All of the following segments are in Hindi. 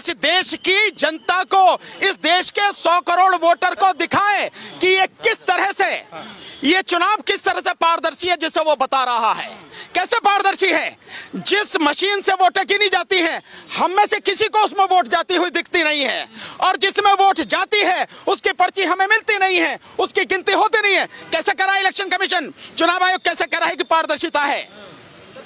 इस देश की जनता को इस देश के सौ करोड़ वोटर को दिखाएं कि ये किस तरह से ये चुनाव किस तरह से पारदर्शी है जिसे वो बता रहा है कैसे पारदर्शी है जिस मशीन से वोटें नहीं जाती है हम में से किसी को उसमें वोट जाती हुई दिखती नहीं है और जिसमें वोट जाती है उसकी पर्ची हमें मिलती नहीं है उसकी गिनती होती नहीं है कैसे करा इलेक्शन कमीशन चुनाव आयोग कैसे करा है कि पारदर्शिता है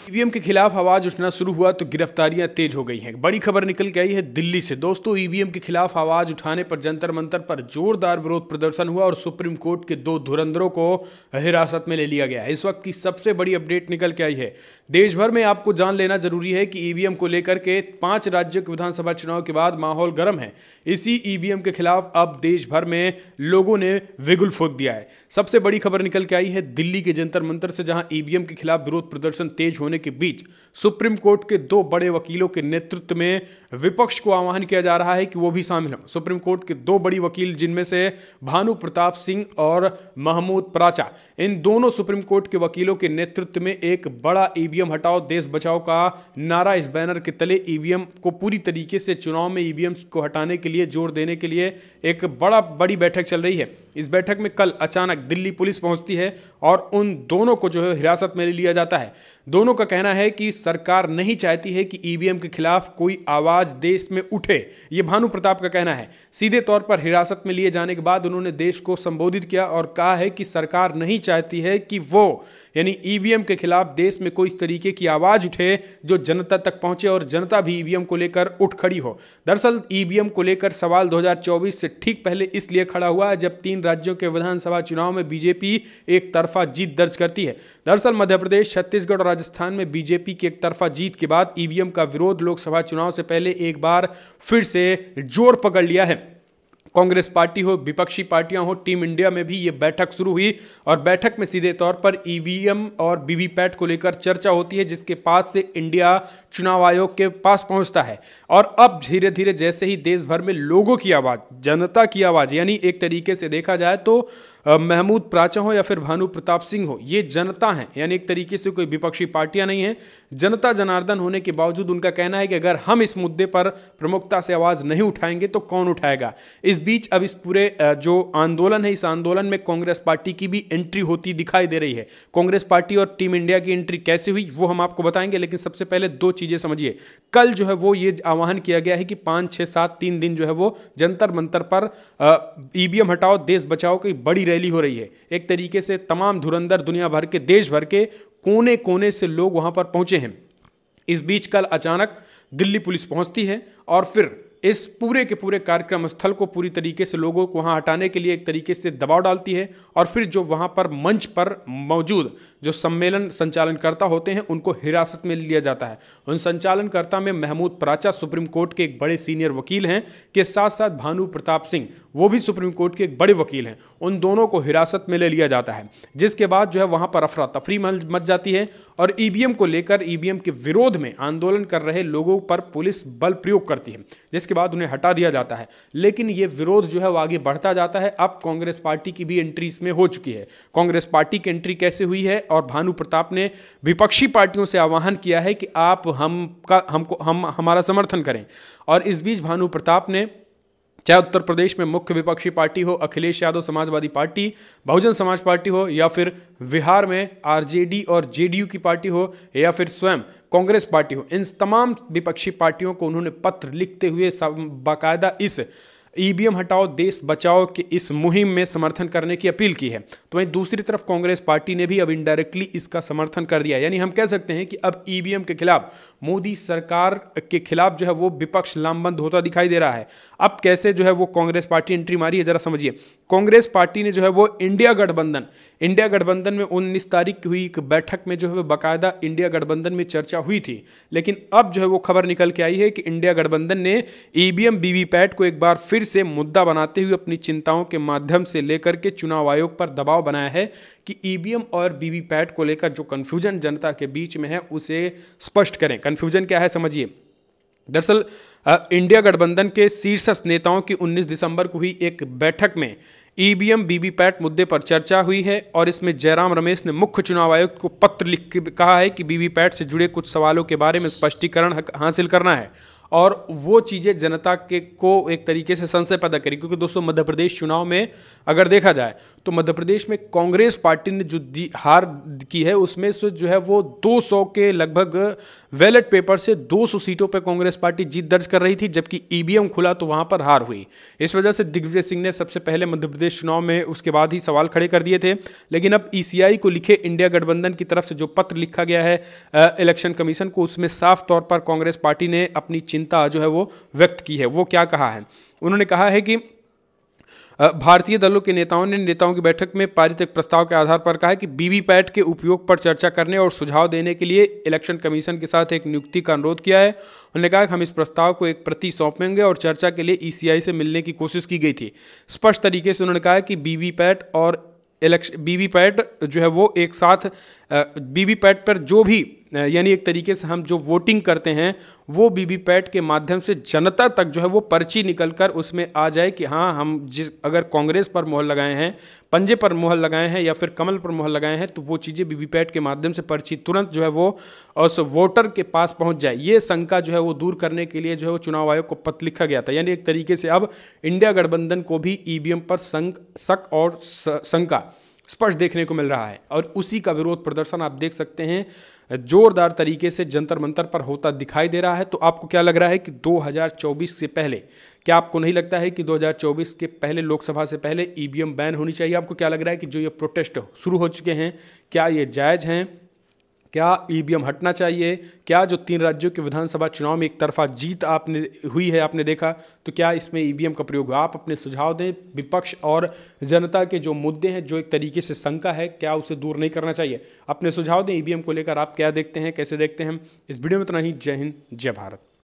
ईवीएम के खिलाफ आवाज उठना शुरू हुआ तो गिरफ्तारियां तेज हो गई हैं बड़ी खबर निकल के आई है दिल्ली से दोस्तों ईवीएम के खिलाफ आवाज उठाने पर जंतर मंतर पर जोरदार विरोध प्रदर्शन हुआ और सुप्रीम कोर्ट के दो धुरंधरों को हिरासत में ले लिया गया इस वक्त की सबसे बड़ी अपडेट निकल के आई है देश भर में आपको जान लेना जरूरी है कि ईवीएम को लेकर के पांच राज्यों के विधानसभा चुनाव के बाद माहौल गर्म है इसी ईवीएम के खिलाफ अब देश भर में लोगों ने विगुल फूक दिया है सबसे बड़ी खबर निकल के आई है दिल्ली के जंतर मंतर से जहां ईवीएम के खिलाफ विरोध प्रदर्शन तेज होने होने के बीच सुप्रीम कोर्ट के दो बड़े वकीलों के नेतृत्व में विपक्ष को आह्वान किया जा रहा है कि वो भी शामिल हों सुप्रीम कोर्ट के दो बड़ी वकील जिनमें से भानु प्रताप सिंह और महमूद प्राचा इन दोनों सुप्रीम कोर्ट के वकीलों के नेतृत्व में एक बड़ा ईवीएम हटाओ देश बचाओ का नारा इस बैनर के तले ईवीएम को पूरी तरीके से चुनाव में ईवीएम को हटाने के लिए जोर देने के लिए एक बड़ा बड़ी बैठक चल रही है इस बैठक में कल अचानक दिल्ली पुलिस पहुंचती है और उन दोनों को जो है हिरासत में लिया जाता है दोनों का का कहना है कि सरकार नहीं चाहती है कि ईवीएम e के खिलाफ कोई आवाज देश में उठे ये भानु प्रताप का कहना है सीधे तौर पर हिरासत में लिए जाने के बाद उन्होंने देश को संबोधित किया और कहा है कि सरकार नहीं चाहती है कि वो यानी ईवीएम e के खिलाफ देश में कोई इस तरीके की आवाज उठे जो जनता तक पहुंचे और जनता भी ईवीएम e को लेकर उठ खड़ी हो दरअसल ईवीएम को लेकर सवाल दो से ठीक पहले इसलिए खड़ा हुआ जब तीन राज्यों के विधानसभा चुनाव में बीजेपी एक तरफा जीत दर्ज करती है दरअसल मध्य प्रदेश छत्तीसगढ़ और राजस्थान राजस्थान में बीजेपी की एक तरफा जीत के बाद ईवीएम का विरोध लोकसभा चुनाव से पहले एक बार फिर से जोर पकड़ लिया है कांग्रेस पार्टी हो विपक्षी पार्टियां हो टीम इंडिया में भी ये बैठक शुरू हुई और बैठक में सीधे तौर पर ईवीएम और वीवीपैट को लेकर चर्चा होती है जिसके पास से इंडिया चुनाव आयोग के पास पहुंचता है और अब धीरे धीरे जैसे ही देश भर में लोगों की आवाज जनता की आवाज यानी एक तरीके से देखा जाए तो महमूद प्राचा हो या फिर भानु प्रताप सिंह हो ये जनता हैं यानी एक तरीके से कोई विपक्षी पार्टियां नहीं हैं जनता जनार्दन होने के बावजूद उनका कहना है कि अगर हम इस मुद्दे पर प्रमुखता से आवाज नहीं उठाएंगे तो कौन उठाएगा इस बीच अब इस पूरे जो आंदोलन है इस आंदोलन में कांग्रेस पार्टी की भी एंट्री होती दिखाई दे रही है कांग्रेस पार्टी और टीम इंडिया की एंट्री कैसे हुई वो हम आपको बताएंगे लेकिन सबसे पहले दो चीज़ें समझिए कल जो है वो ये आह्वान किया गया है कि पांच छह सात तीन दिन जो है वो जंतर मंतर पर ईवीएम हटाओ देश बचाओ की बड़ी रैली हो रही है एक तरीके से तमाम धुरंधर दुनिया भर के देश भर के कोने कोने से लोग वहां पर पहुंचे हैं इस बीच कल अचानक दिल्ली पुलिस पहुंचती है और फिर इस पूरे के पूरे कार्यक्रम स्थल को पूरी तरीके से लोगों को वहाँ हटाने के लिए एक तरीके से दबाव डालती है और फिर जो वहाँ पर मंच पर मौजूद जो सम्मेलन संचालनकर्ता होते हैं उनको हिरासत में लिया जाता है उन संचालनकर्ता में महमूद प्राचा सुप्रीम कोर्ट के एक बड़े सीनियर वकील हैं के साथ साथ भानु प्रताप सिंह वो भी सुप्रीम कोर्ट के एक बड़े वकील हैं उन दोनों को हिरासत में ले लिया जाता है जिसके बाद जो है वहाँ पर अफरा तफरी मच जाती है और ई को लेकर ई के विरोध में आंदोलन कर रहे लोगों पर पुलिस बल प्रयोग करती है जिसके उसके बाद उन्हें हटा दिया जाता है लेकिन ये विरोध जो है वो आगे बढ़ता जाता है अब कांग्रेस पार्टी की भी एंट्री इसमें हो चुकी है कांग्रेस पार्टी की एंट्री कैसे हुई है और भानु प्रताप ने विपक्षी पार्टियों से आह्वान किया है कि आप हम का हमको हम हमारा समर्थन करें और इस बीच भानु प्रताप ने चाहे उत्तर प्रदेश में मुख्य विपक्षी पार्टी हो अखिलेश यादव समाजवादी पार्टी बहुजन समाज पार्टी हो या फिर बिहार में आरजेडी और जेडीयू की पार्टी हो या फिर स्वयं कांग्रेस पार्टी हो इन तमाम विपक्षी पार्टियों को उन्होंने पत्र लिखते हुए बाकायदा इस ईवीएम हटाओ देश बचाओ के इस मुहिम में समर्थन करने की अपील की है तो वहीं दूसरी तरफ कांग्रेस पार्टी ने भी अब इनडायरेक्टली इसका समर्थन कर दिया यानी हम कह सकते हैं कि अब ईवीएम के खिलाफ मोदी सरकार के खिलाफ जो है वो विपक्ष लामबंद होता दिखाई दे रहा है अब कैसे जो है वो कांग्रेस पार्टी एंट्री मारी है जरा समझिए कांग्रेस पार्टी ने जो है वो इंडिया गठबंधन इंडिया गठबंधन में उन्नीस तारीख की हुई एक बैठक में जो है वो बाकायदा इंडिया गठबंधन में चर्चा हुई थी लेकिन अब जो है वो खबर निकल के आई है कि इंडिया गठबंधन ने ईवीएम बीवीपैट को एक बार फिर फिर से मुद्दा बनाते हुए अपनी चिंताओं के माध्यम से लेकर के चुनाव आयोग पर दबाव बनाया है कि ईवीएम और वीवीपैट को लेकर जो कन्फ्यूजन जनता के बीच में है उसे स्पष्ट करें कन्फ्यूजन क्या है समझिए दरअसल इंडिया गठबंधन के शीर्षस्थ नेताओं की 19 दिसंबर को हुई एक बैठक में ईवीएम वीवीपैट मुद्दे पर चर्चा हुई है और इसमें जयराम रमेश ने मुख्य चुनाव आयुक्त को पत्र लिख कहा है कि वीवीपैट से जुड़े कुछ सवालों के बारे में स्पष्टीकरण हासिल करना है और वो चीज़ें जनता के को एक तरीके से संशय पैदा करी क्योंकि दोस्तों मध्य प्रदेश चुनाव में अगर देखा जाए तो मध्य प्रदेश में कांग्रेस पार्टी ने जो हार की है उसमें से जो है वो 200 के लगभग बैलेट पेपर से 200 सीटों पर कांग्रेस पार्टी जीत दर्ज कर रही थी जबकि ईवीएम खुला तो वहां पर हार हुई इस वजह से दिग्विजय सिंह ने सबसे पहले मध्य प्रदेश चुनाव में उसके बाद ही सवाल खड़े कर दिए थे लेकिन अब ई को लिखे इंडिया गठबंधन की तरफ से जो पत्र लिखा गया है इलेक्शन कमीशन को उसमें साफ तौर पर कांग्रेस पार्टी ने अपनी चिंता जो है वो व्यक्त की है वो क्या कहा है उन्होंने कहा है कि भारतीय दलों के नेताओं ने नेताओं की बैठक में पारित एक प्रस्ताव के आधार पर कहा है कि वीवीपैट के उपयोग पर चर्चा करने और सुझाव देने के लिए इलेक्शन कमीशन के साथ एक नियुक्ति का अनुरोध किया है उन्होंने कहा कि हम इस प्रस्ताव को एक प्रति सौंपेंगे और चर्चा के लिए ईसीआई से मिलने की कोशिश की गई थी स्पष्ट तरीके से उन्होंने कहा कि वीवीपैट और इलेक्शन वीवीपैट जो है वो एक साथ वीवीपैट पर जो भी यानी एक तरीके से हम जो वोटिंग करते हैं वो वीवीपैट के माध्यम से जनता तक जो है वो पर्ची निकलकर उसमें आ जाए कि हाँ हम जिस अगर कांग्रेस पर मोहर लगाए हैं पंजे पर मोहर लगाए हैं या फिर कमल पर मोहर लगाए हैं तो वो चीज़ें वीवीपैट के माध्यम से पर्ची तुरंत जो है वो उस वोटर के पास पहुँच जाए ये शंका जो है वो दूर करने के लिए जो है वो चुनाव आयोग को पत्र लिखा गया था यानी एक तरीके से अब इंडिया गठबंधन को भी ईवीएम पर शंक शक और शंका स्पष्ट देखने को मिल रहा है और उसी का विरोध प्रदर्शन आप देख सकते हैं जोरदार तरीके से जंतर मंतर पर होता दिखाई दे रहा है तो आपको क्या लग रहा है कि 2024 से पहले क्या आपको नहीं लगता है कि 2024 के पहले लोकसभा से पहले ईवीएम बैन होनी चाहिए आपको क्या लग रहा है कि जो ये प्रोटेस्ट शुरू हो चुके हैं क्या ये जायज़ हैं क्या ईवीएम e हटना चाहिए क्या जो तीन राज्यों के विधानसभा चुनाव में एक तरफा जीत आपने हुई है आपने देखा तो क्या इसमें ईवीएम e का प्रयोग आप अपने सुझाव दें विपक्ष और जनता के जो मुद्दे हैं जो एक तरीके से शंका है क्या उसे दूर नहीं करना चाहिए अपने सुझाव दें ईवीएम e को लेकर आप क्या देखते हैं कैसे देखते हैं इस वीडियो में इतना ही जय हिंद जय भारत